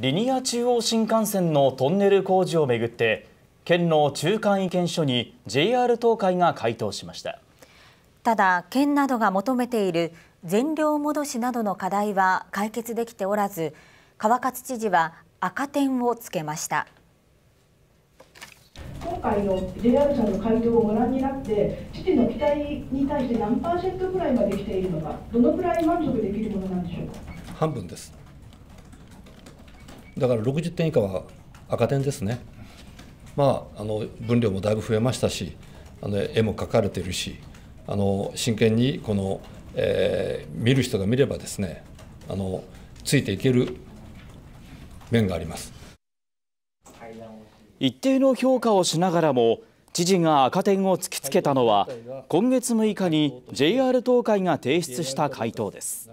リニア中央新幹線のトンネル工事をめぐって県の中間意見書に JR 東海が回答しましたただ県などが求めている全量戻しなどの課題は解決できておらず川勝知事は赤点をつけました今回の JR さんの回答をご覧になって知事の期待に対して何パーセントぐらいまで来ているのかどのくらい満足できるものなんでしょうか半分ですだから60点以下は赤点ですね、まあ、あの分量もだいぶ増えましたし、あの絵も描かれてるし、あの真剣にこの、えー、見る人が見ればですねあの、ついていける面があります。一定の評価をしながらも知事が赤点を突きつけたのは今月6日に JR 東海が提出した回答です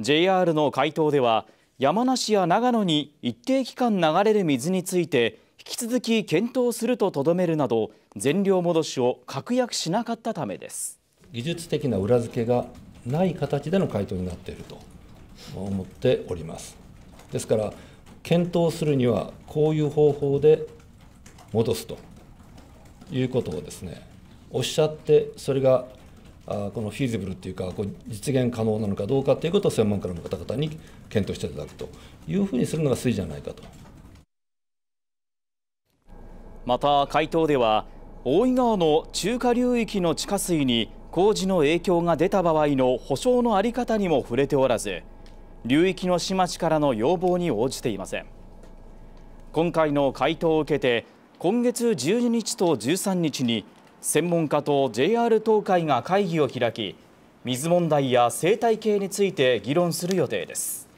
JR の回答では山梨や長野に一定期間流れる水について引き続き検討するととどめるなど全量戻しを確約しなかったためです技術的な裏付けがない形での回答になっていると思っておりますですから検討するにはこういう方法で戻すということをですねおっしゃってそれがあこのフィーズブルっていうかこう実現可能なのかどうかということを専門家の方々に検討していただくというふうにするのが筋じゃないかとまた回答では大井川の中華流域の地下水に工事の影響が出た場合の補償の在り方にも触れておらず流域の市町からの要望に応じていません今回の回答を受けて今月12日と13日に専門家と JR 東海が会議を開き水問題や生態系について議論する予定です。